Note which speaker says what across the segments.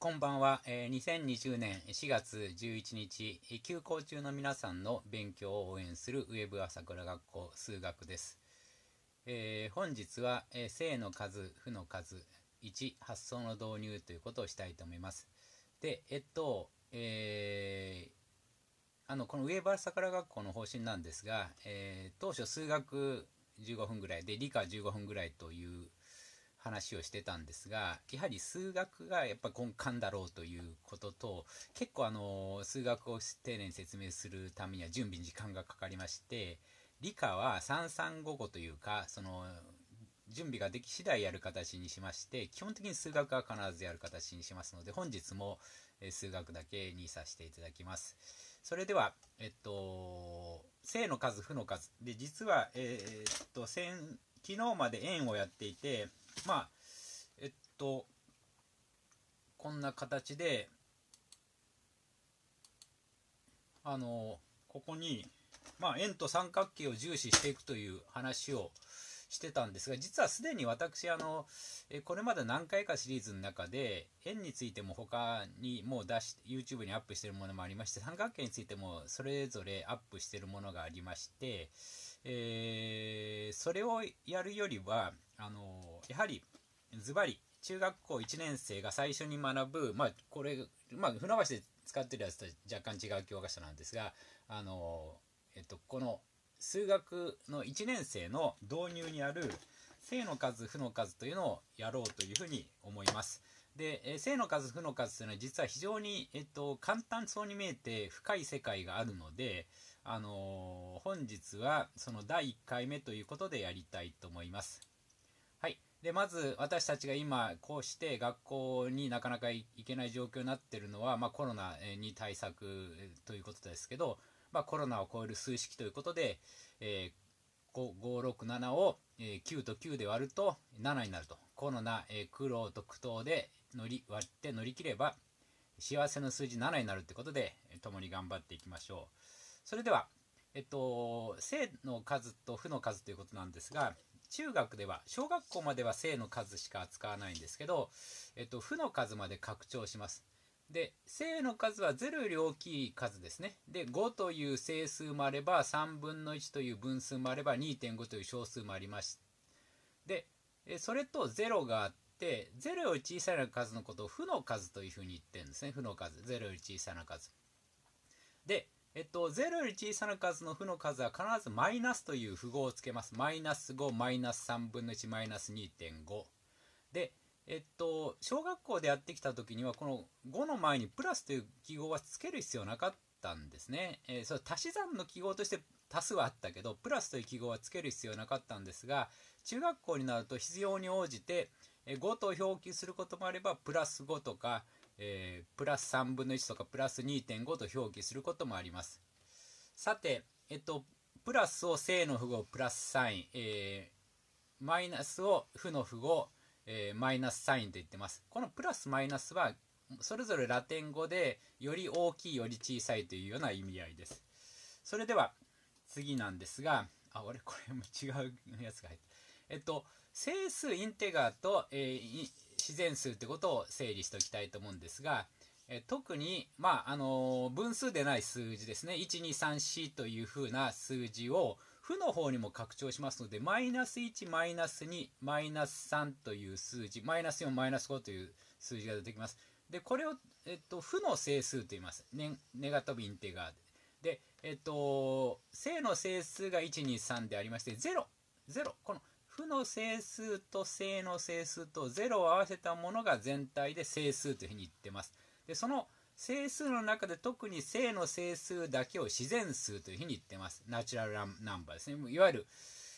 Speaker 1: こんばんは、えー、2020年4月11日、休校中の皆さんの勉強を応援するウェブ朝倉学校数学です。えー、本日は、えー、正の数、負の数、1、発想の導入ということをしたいと思います。で、えっと、えー、あの、このウェブ朝倉学校の方針なんですが、えー、当初数学15分ぐらいで理科15分ぐらいという話をしてたんですがやはり数学がやっぱ根幹だろうということと結構あの数学を丁寧に説明するためには準備に時間がかかりまして理科は3355というかその準備ができ次第やる形にしまして基本的に数学は必ずやる形にしますので本日も数学だけにさせていただきます。それでは、えっと、正の数負の数で実は、えー、っと昨日まで円をやっていてまあえっとこんな形であのここに、まあ、円と三角形を重視していくという話をしてたんですが実はすでに私あのこれまで何回かシリーズの中で円についても他にもう出し YouTube にアップしてるものもありまして三角形についてもそれぞれアップしてるものがありまして、えー、それをやるよりはあのやはりズバリ中学校1年生が最初に学ぶ、まあ、これ、まあ、船橋で使ってるやつと若干違う教科書なんですが、あのえっと、この数学の1年生の導入にある正の数負の数というのをやろうというふうに思います。で、正の数負の数というのは実は非常に、えっと、簡単そうに見えて深い世界があるので、あの本日はその第1回目ということでやりたいと思います。でまず私たちが今こうして学校になかなか行けない状況になってるのは、まあ、コロナに対策ということですけど、まあ、コロナを超える数式ということで、えー、567を9と9で割ると7になるとコロナ、えー、苦労と苦闘で乗り割って乗り切れば幸せの数字7になるということで共に頑張っていきましょうそれでは、えっと、正の数と負の数ということなんですが中学では小学校までは正の数しか扱わないんですけど、えっと、負の数まで拡張しますで正の数は0より大きい数ですねで5という整数もあれば3分の1という分数もあれば2.5という小数もありますでそれと0があって0より小さな数のことを負の数というふうに言ってるんですね負の数0より小さな数でえっと、0より小さな数の負の数は必ずマイナスという符号をつけます。マイナス5、マイナス3分の1、マイナス2.5。で、えっと、小学校でやってきた時には、この5の前にプラスという記号はつける必要なかったんですね。えー、そ足し算の記号として足すはあったけど、プラスという記号はつける必要なかったんですが、中学校になると必要に応じて、5と表記することもあれば、プラス5とか、えー、プラス3分の1とかプラス2.5と表記することもあります。さて、えっと、プラスを正の符号プラスサイン、えー、マイナスを負の符号、えー、マイナスサインと言ってます。このプラスマイナスはそれぞれラテン語でより大きいより小さいというような意味合いです。それでは次なんですが、あ、俺これも違うやつが入ってえっと、整数インテガーと、えー、自然数ってことを整理しておきたいと思うんですが、え特に、まあ、あのー、分数でない数字ですね。1234というふうな数字を、負の方にも拡張しますので、マイナス1、マイナス2、マイナス3という数字、マイナス4、マイナス5という数字が出てきます。で、これを、えっと、負の整数と言います。ね、ネガティブインテガーで。で、えっと、正の整数が1、2、3でありまして、0、0、この負の整数と正の整数と0を合わせたものが全体で整数というふうに言ってます。でその整数の中で特に正の整数だけを自然数というふうに言ってます。ナチュラルナンバーですね。いわゆる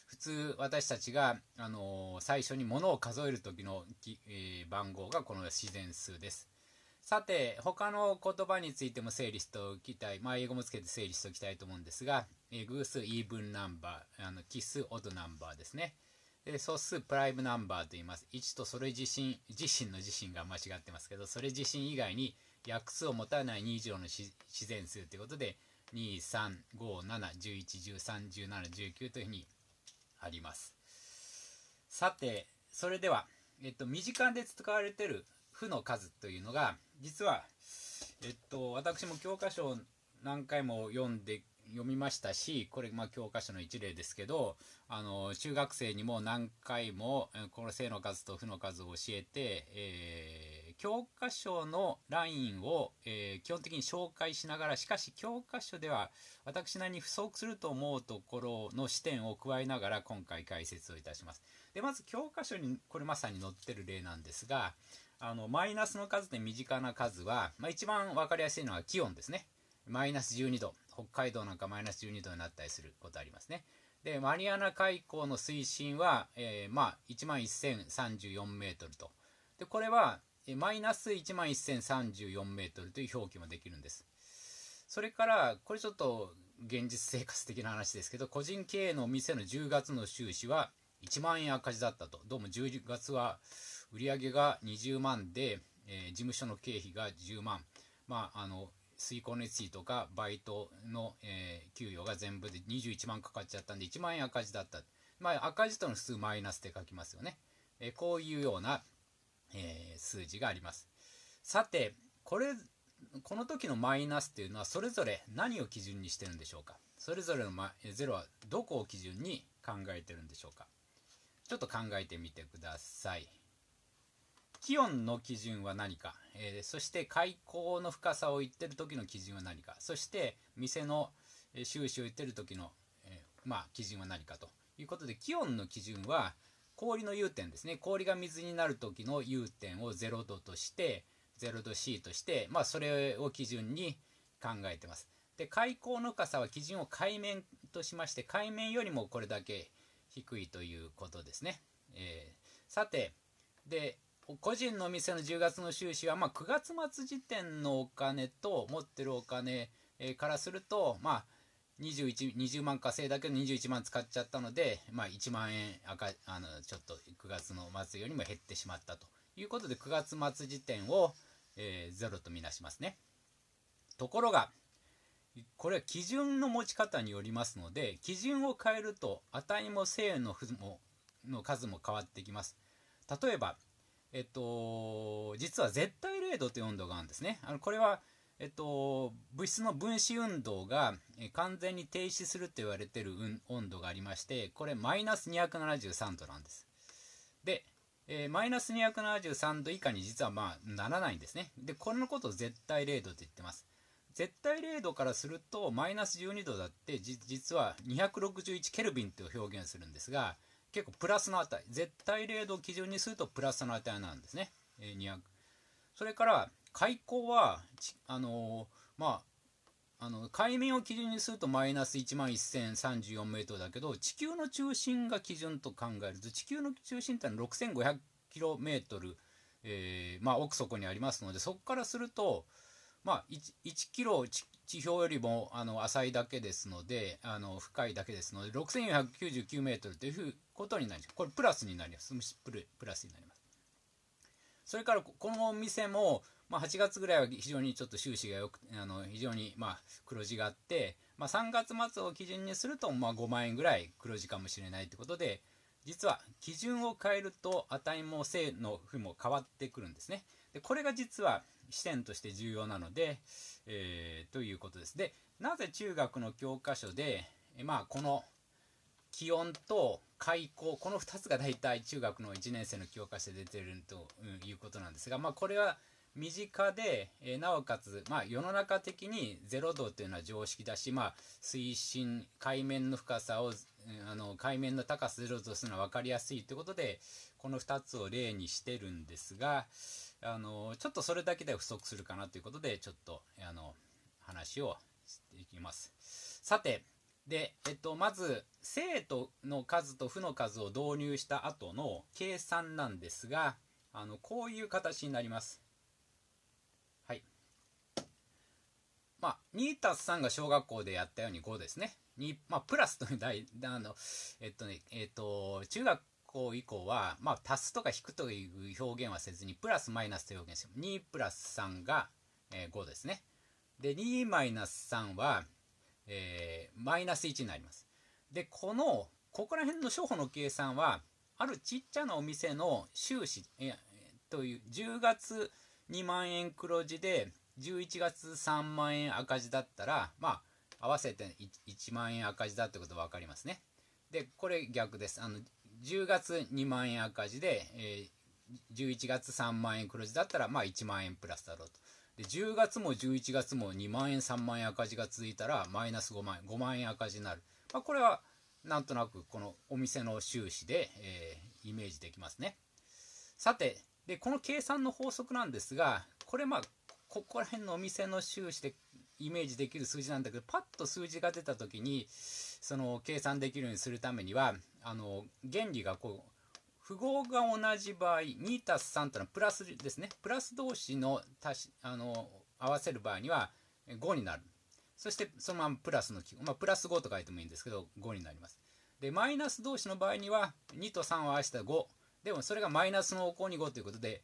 Speaker 1: 普通私たちが、あのー、最初に物を数える時の、えー、番号がこの自然数です。さて他の言葉についても整理しておきたい、まあ、英語もつけて整理しておきたいと思うんですが、えー、偶数イーブンナンバーあの奇数オトナンバーですね。で素数プライムナンバーと言います1とそれ自身自身の自身が間違ってますけどそれ自身以外に約数を持たない2以上の自然数ということで235711131719というふうにありますさてそれでは、えっと、身近で使われてる負の数というのが実は、えっと、私も教科書を何回も読んで読みましたしこれまあ教科書の一例ですけどあの中学生にも何回もこの正の数と負の数を教えて、えー、教科書のラインを、えー、基本的に紹介しながらしかし教科書では私なりに不足すると思うところの視点を加えながら今回解説をいたします。でまず教科書にこれまさに載ってる例なんですがあのマイナスの数で身近な数は、まあ、一番分かりやすいのは気温ですね。マイナス12度北海道なんかマイナス12度になったりすることありますね。で、マリアナ海溝の水深は、えー、まあ、1万1034メートルと。で、これは、マイナス1万1034メートルという表記もできるんです。それから、これちょっと現実生活的な話ですけど、個人経営のお店の10月の収支は1万円赤字だったと。どうも10月は売上が20万で、えー、事務所の経費が10万。まあ、あの、水耕熱一とかバイトの、えー、給与が全部で21万かかっちゃったんで1万円赤字だった。まあ、赤字との数マイナスって書きますよね。えー、こういうような、えー、数字があります。さて、これ、この時のマイナスっていうのはそれぞれ何を基準にしてるんでしょうかそれぞれのゼロはどこを基準に考えてるんでしょうかちょっと考えてみてください。気温の基準は何か、えー、そして開口の深さを言ってる時の基準は何かそして店の収支を言ってる時の、えー、まあ、基準は何かということで気温の基準は氷の融点ですね氷が水になる時の融点を0度として0度 C として、まあ、それを基準に考えてますで開口の深さは基準を海面としまして海面よりもこれだけ低いということですね、えー、さてで個人の店の10月の収支は、まあ、9月末時点のお金と持ってるお金、えからすると、まあ、21 20万稼いだけど21万使っちゃったので、まあ、1万円赤あのちょっと9月の末よりも減ってしまったということで9月末時点を、えー、ゼロとみなしますねところがこれは基準の持ち方によりますので基準を変えると値も正のの数も変わってきます例えばえっと、実は絶対零度という温度があるんですね。あのこれは、えっと、物質の分子運動が完全に停止すると言われている温度がありまして、これマイナス273度なんです。で、えマイナス273度以下に実はまあならないんですね。で、これのことを絶対0度と言ってます。絶対0度からするとマイナス12度だって実は261ケルビンと表現するんですが、結構プラスの値絶対零度を基準にするとプラスの値なんですね、えー、200それから開口はあのー、まああの海面を基準にするとマイナス1万1 0 3 4ルだけど地球の中心が基準と考えると地球の中心ってのは6 5 0 0トル、えーまあ、奥底にありますのでそこからすると、まあ、1, 1キロ地表よりもあの浅いだけですのであの深いだけですので6499メートルということになりますこれプラスになりますプラスになりますそれからこのお店も、まあ、8月ぐらいは非常にちょっと収支がよくあの非常にまあ黒字があって、まあ、3月末を基準にするとまあ5万円ぐらい黒字かもしれないということで実は基準を変えると値も性の負も変わってくるんですねでこれが実は視点として重要なので、えー、ということです。で、なぜ中学の教科書で、えまあ、この気温と開口、この2つが大体中学の1年生の教科書で出てるということなんですが、まあ、これは身近で、えなおかつ、まあ、世の中的に0度というのは常識だし、まあ、水深海面の深さをあの海面の高さ0度とするのは分かりやすいということでこの2つを例にしてるんですが、あのちょっとそれだけで不足するかなということでちょっとあの話をしていきますさてで、えっと、まず正徒の数と負の数を導入した後の計算なんですがあのこういう形になりますはいまあ2たす3が小学校でやったように5ですねにまあ、プラスというあのえっとねえっと中学降以降は、まあ、足すとか引くという表現はせずに、プラスマイナスという表現してす。2プラス3が、えー、5ですね。で、2マイナス3は、えー、マイナス1になります。で、この、ここら辺の初歩の計算は、あるちっちゃなお店の収支、えという、10月2万円黒字で、11月3万円赤字だったら、まあ、合わせて 1, 1万円赤字だってことが分かりますね。で、これ逆です。あの10月2万円赤字で、えー、11月3万円黒字だったら、まあ1万円プラスだろうと。で、10月も11月も2万円、3万円赤字が続いたら、マイナス5万円、5万円赤字になる。まあ、これは、なんとなく、このお店の収支で、えー、イメージできますね。さて、で、この計算の法則なんですが、これまあ、ここら辺のお店の収支でイメージできる数字なんだけど、パッと数字が出た時に、その計算できるようにするためにはあの原理がこう符号が同じ場合 2+3 というのはプラスですねプラス同士の足しあの合わせる場合には5になるそしてそのままプラスの記号、まあ、プラス5と書いてもいいんですけど5になりますでマイナス同士の場合には2と3を合わせた5でもそれがマイナスの方向に5ということで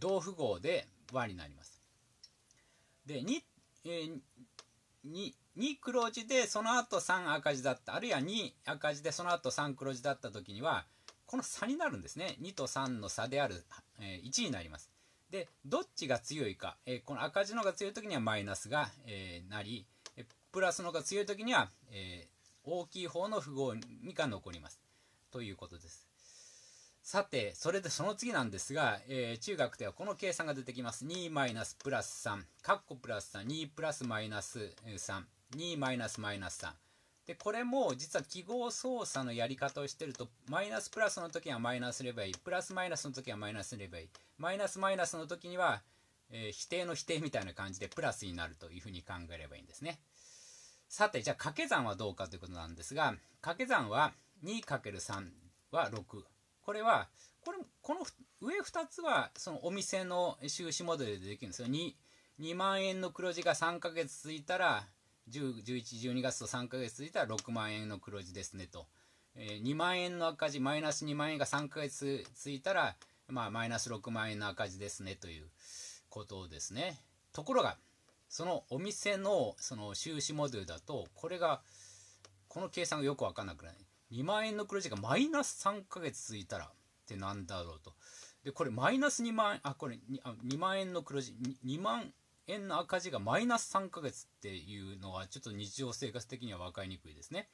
Speaker 1: 同符号で和になりますで 2, えー、2, 2黒字でその後3赤字だったあるいは2赤字でその後3黒字だった時にはこの差になるんですね2と3の差である、えー、1になりますでどっちが強いか、えー、この赤字のが強い時にはマイナスが、えー、なりプラスのが強い時には、え大きい方の符号2が残りますということですさて、それでその次なんですが、えー、中学ではこの計算が出てきます。2マイナスプラス3、カッコプラス3、2プラスマイナス3、2マイナスマイナス3。で、これも実は記号操作のやり方をしてると、マイナスプラスの時はマイナスすればいい、プラスマイナスの時はマイナスすればいい、マイナスマイナスの時には、えー、否定の否定みたいな感じでプラスになるというふうに考えればいいんですね。さて、じゃあ掛け算はどうかということなんですが、掛け算は 2×3 は6。これは、これ、この上2つは、そのお店の収支モデルでできるんですよ。2, 2万円の黒字が3ヶ月続いたら、1 11、2月と3ヶ月続いたら6万円の黒字ですねと。えー、2万円の赤字、マイナス2万円が3ヶ月続いたら、まあ、マイナス6万円の赤字ですねということですね。ところが、そのお店のその収支モデルだと、これが、この計算がよく分からなくない。2万円の黒字がマイナス3ヶ月続いたらってなんだろうと。で、これマイナス2万円、あ、これ 2, あ2万円の黒字、2万円の赤字がマイナス3ヶ月っていうのはちょっと日常生活的には分かりにくいですね。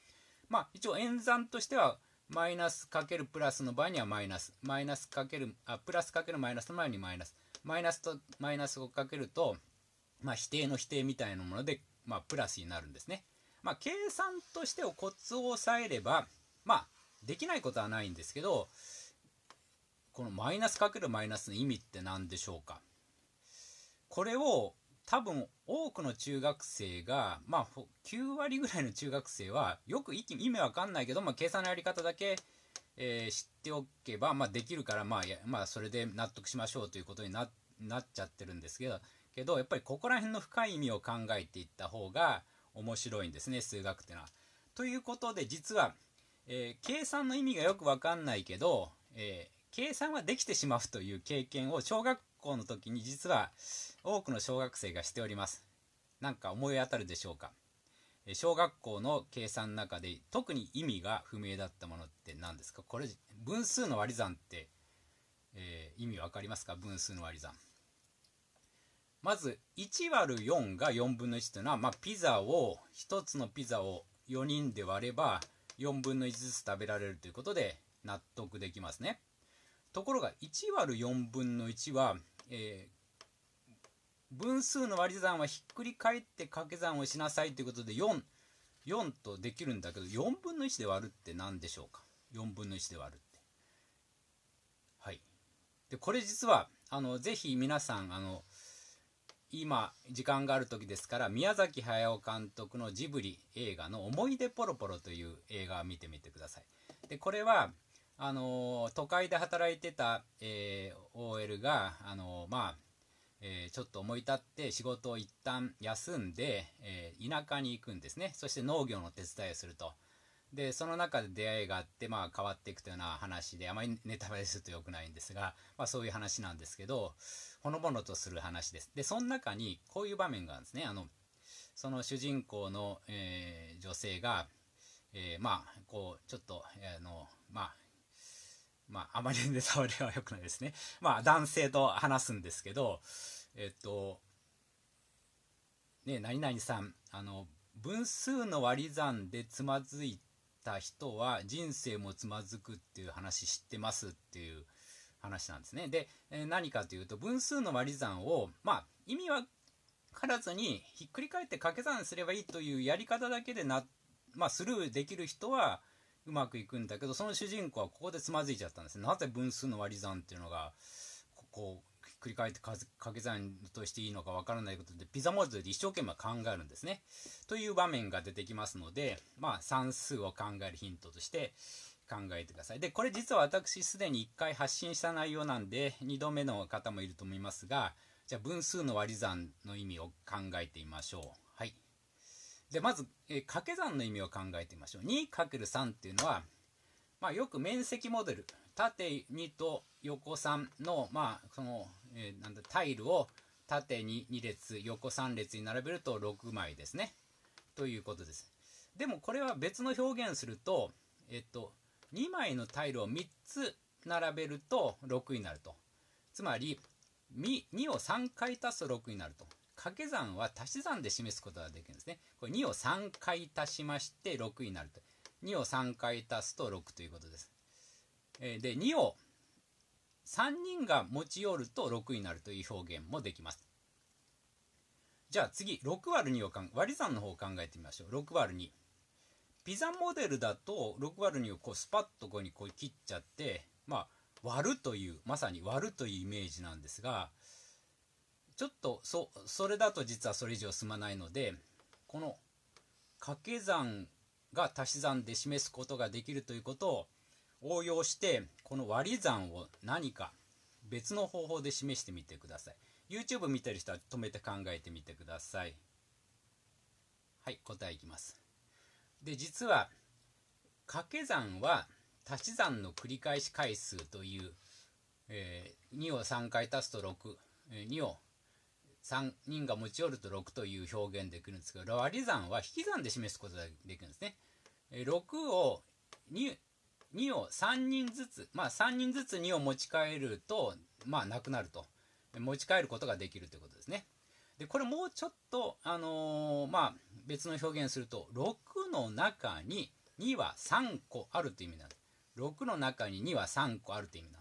Speaker 1: まあ一応演算としてはマイナスかけるプラスの場合にはマイナス、マイナスかける、あ、プラスかけるマイナスの前にマイナス、マイナスとマイナスをかけると、まあ否定の否定みたいなもので、まあプラスになるんですね。まあ計算としてをコツを抑えれば、まあできないことはないんですけどこのマイナスかけるマイナスの意味って何でしょうかこれを多分多くの中学生がまあ9割ぐらいの中学生はよく意味わかんないけど、まあ、計算のやり方だけ、えー、知っておけば、まあ、できるから、まあ、まあそれで納得しましょうということにななっちゃってるんですけどけどやっぱりここら辺の深い意味を考えていった方が面白いんですね数学っていうのは。ということで実はえー、計算の意味がよく分かんないけど、えー、計算はできてしまうという経験を小学校の時に実は多くの小学生がしております。なんか思い当たるでしょうか、えー、小学校の計算の中で特に意味が不明だったものって何ですかこれ分数の割り算って、え意味分かりますか分数の割り算。まず 1÷4 が4分の1というのは、まあ、ピザを1つのピザを4人で割れば4分の1ずつ食べられるということで納得できますねところが1割る4分の1は、えー、分数の割り算はひっくり返って掛け算をしなさいということで4 4とできるんだけど4分の1で割るって何でしょうか4分の1で割るってはいでこれ実はあのぜひ皆さんあの今時間がある時ですから宮崎駿監督のジブリ映画の「思い出ポロポロ」という映画を見てみてください。でこれはあの都会で働いてた、えー、OL が、あのまあえー、ちょっと思い立って仕事を一旦休んで、えー、田舎に行くんですねそして農業の手伝いをするとでその中で出会いがあって、まあ、変わっていくというような話であまりネタバレすると良くないんですが、まあ、そういう話なんですけどほのぼのとする話です。で、その中にこういう場面があるんですね。あの、その主人公の、えー、女性が、えー、まあ、こう、ちょっと、あの、まあ、まあ、あまりで触りは良くないですね。まあ、男性と話すんですけど、えっと、ね、何々さん、あの、分数の割り算でつまずいた人は人生もつまずくっていう話知ってますっていう話なんですね。で、え何かというと分数の割り算を、まあ、意味はからずにひっくり返って掛け算すればいいというやり方だけでな、まあ、スルーできる人はうまくいくんだけどその主人公はここでつまずいちゃったんですね。なぜ分数の割り算っていうのがここひっくり返って掛け算としていいのかわからないことでピザモードで一生懸命考えるんですね。という場面が出てきますので、まあ、算数を考えるヒントとして、考えてください。で、これ実は私すでに1回発信した内容なんで、2度目の方もいると思いますが、じゃあ分数の割り算の意味を考えてみましょう。はい。で、まず、え掛け算の意味を考えてみましょう。2×3 っていうのは、まあ、よく面積モデル、縦2と横3の、まあ、その、えー、なんだ、タイルを縦に2列、横3列に並べると6枚ですね。ということです。でもこれは別の表現すると、えっと、2枚のタイルを3つ並べると6になると。つまり、2を3回足すと6になると。掛け算は足し算で示すことができるんですね。これ2を3回足しまして6になると。2を3回足すと6ということです。えで、2を3人が持ち寄ると6になるという表現もできます。じゃあ次、6÷2 を割り算の方を考えてみましょう。6÷2。ピザモデルだと6割る2をこうスパッとこうにこう切っちゃって、まあ、割るというまさに割るというイメージなんですがちょっとそそれだと実はそれ以上進まないのでこの掛け算が足し算で示すことができるということを応用してこの割り算を何か別の方法で示してみてください YouTube 見てる人は止めて考えてみてくださいはい答えいきますで実は掛け算は足し算の繰り返し回数という、えー、2を3回足すと62を3人が持ち寄ると6という表現できるんですけど割り算は引き算で示すことができるんですね。6を 2, 2を3人ずつまあ3人ずつ2を持ち帰るとまあなくなると持ち帰ることができるということですね。でこれもうちょっとあのー、まあ別の表現すると6の中に2は3個ある意味なんだ6の中に2は3個あるいう意味なんだ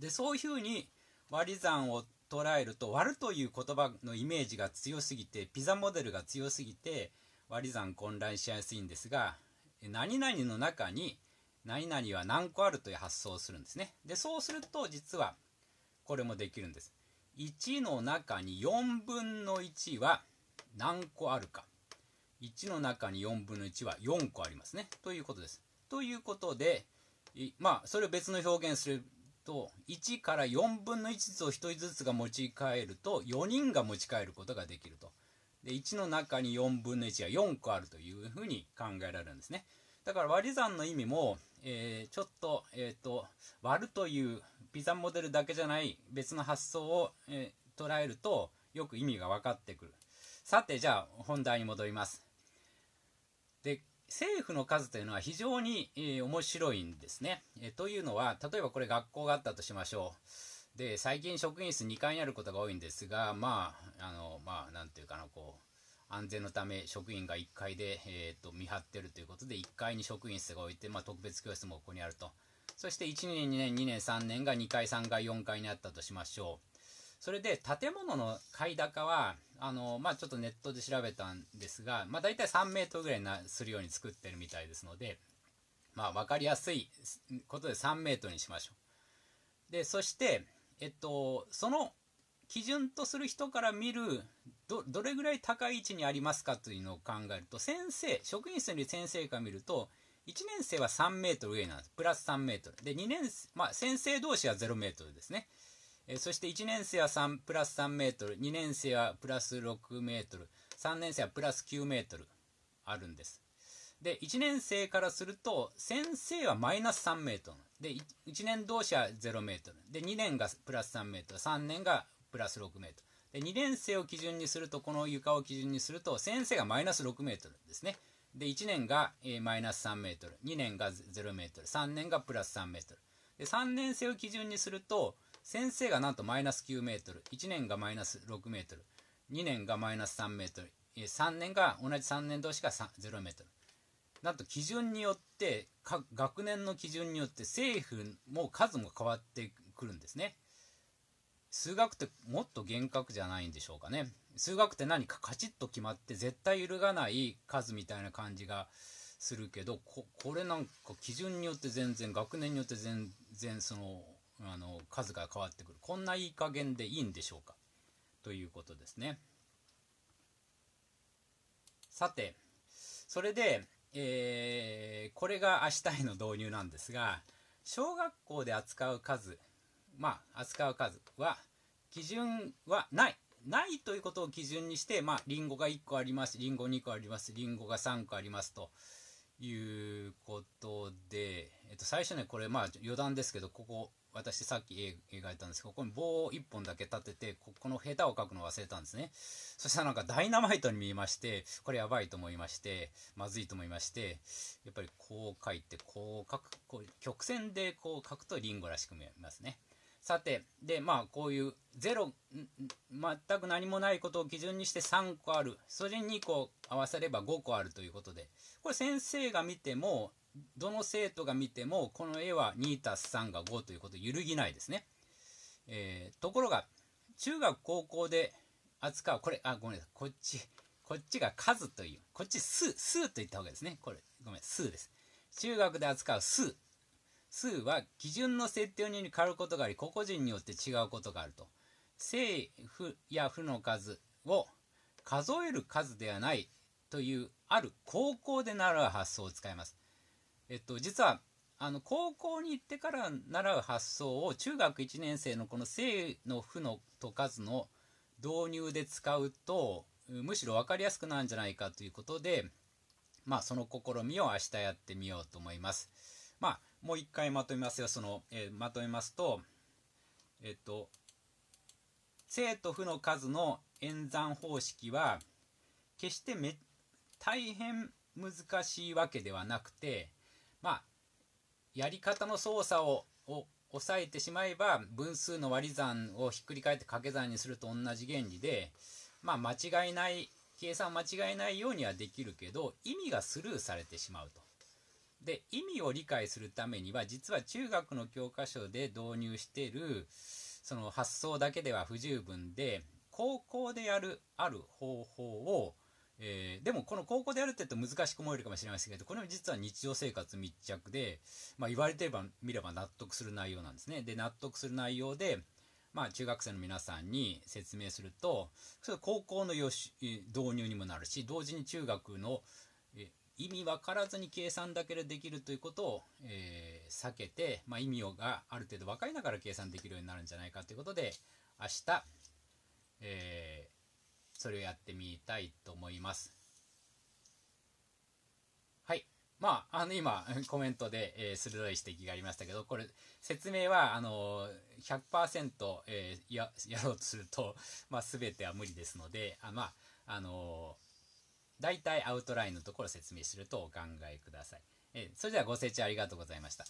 Speaker 1: でそういうふうに割り算を捉えると割るという言葉のイメージが強すぎてピザモデルが強すぎて割り算混乱しやすいんですが何々の中に何々は何個あるという発想をするんですねでそうすると実はこれもできるんです1の中に4分の1は何個あるか1の中に4分の1は4個ありますね。ということです。ということで、まあ、それを別の表現すると、1から4分の1ずつを1人ずつが持ち帰ると、4人が持ち帰ることができると。で、1の中に4分の1が4個あるというふうに考えられるんですね。だから割り算の意味も、えー、ちょっと、えっ、ー、と、割るというピザモデルだけじゃない別の発想を、えー、捉えると、よく意味が分かってくる。さて、じゃあ本題に戻ります。で政府の数というのは非常に、えー、面白いんですね、えー、というのは例えばこれ学校があったとしましょうで最近職員室2階にあることが多いんですがまああのまあ何て言うかなこう安全のため職員が1階で、えーと、見張ってるということで1階に職員室が置いて、まあ、特別教室もここにあるとそして1年2年2年3年が2階3階4階にあったとしましょうそれで建物の買い高はあの、まあ、ちょっとネットで調べたんですが、まあ、大体3メートルぐらいなするように作ってるみたいですので、まあ、分かりやすいことで3メートルにしましょう。でそして、えっと、その基準とする人から見るどどれぐらい高い位置にありますかというのを考えると先生職員室にいる先生から見ると1年生は3メートル上なんですプラス3メートルで2年生、まあ、先生同士は0メートルですねえー、そして1年生は3プラス3メートル2年生はプラス6メートル3年生はプラス9メートルあるんですで1年生からすると先生はマイナス3メートルで1年同士は0メートルで2年がプラス3メートル3年がプラス6メートルで2年生を基準にするとこの床を基準にすると先生がマイナス6メートルですねで1年が、えマイナス3メートル2年が0メートル3年がプラス3メートルで3年生を基準にすると先生がなんとマイナス9メートル、1年がマイナス6メートル、2年がマイナス3メートル、3年が同じ3年同士が0メートル。なんと基準によって学年の基準によって政府も数も変わってくるんですね数学ってもっと厳格じゃないんでしょうかね数学って何かカチッと決まって絶対揺るがない数みたいな感じがするけどこれなんか基準によって全然学年によって全然そのあの数が変わってくるこんないい加減でいいんでしょうかということですねさてそれで、えー、これが明日への導入なんですが小学校で扱う数まあ扱う数は基準はないないということを基準にして、まあ、リンゴが1個あります、リンゴ2個あります、リンゴが3個ありますということで、えっと、最初ね、これ、まあ、余談ですけど、ここ、私さっき絵描いたんですけどここに棒を1本だけ立ててここの下手を描くのを忘れたんですねそしたらなんかダイナマイトに見えましてこれやばいと思いましてまずいと思いましてやっぱりこう描いてこう描くこう曲線でこう描くとリンゴらしく見えますねさてでまあこういう0全く何もないことを基準にして3個あるそれに2個合わせれば5個あるということでこれ先生が見てもどの生徒が見てもこの絵は2たす3が5ということ揺るぎないですね、えー、ところが中学高校で扱うこれあごめんなさいこっちこっちが数というこっち数数と言ったわけですねこれごめん数です中学で扱う数数は基準の設定により変わることがあり個々人によって違うことがあると正負や負の数を数える数ではないというある高校で習う発想を使いますえっと、実はあの高校に行ってから習う発想を中学1年生のこの正の負のと数の導入で使うとむしろ分かりやすくなるんじゃないかということで、まあ、その試みを明日やってみようと思います。まあ、もう一回まとめますよその、えー、まとめますと、えっと、正と負の数の演算方式は決してめ大変難しいわけではなくてまあ、やり方の操作を抑えてしまえば分数の割り算をひっくり返って掛け算にすると同じ原理で、まあ、間違いない計算を間違えないようにはできるけど意味がスルーされてしまうと。で意味を理解するためには実は中学の教科書で導入しているその発想だけでは不十分で高校でやるある方法をえー、でもこの高校でやるって言うと難しく思えるかもしれませんけど、これも実は日常生活密着で、まあ、言われてみれば納得する内容なんですね。で、納得する内容で、まあ、中学生の皆さんに説明すると、それ高校のよし導入にもなるし、同時に中学の意味分からずに計算だけでできるということを、えー、避けて、まあ、意味をがある程度分かりながら計算できるようになるんじゃないかということで、明日、えそれをやってみたいと思います。はい。まあ、あの、今、コメントで、えー、鋭い指摘がありましたけど、これ、説明は、あの、100%、えー、や、やろうとすると、まあ、すべては無理ですので、あまあ、あのー、大体アウトラインのところを説明するとお考えください。えー、それではご清聴ありがとうございました。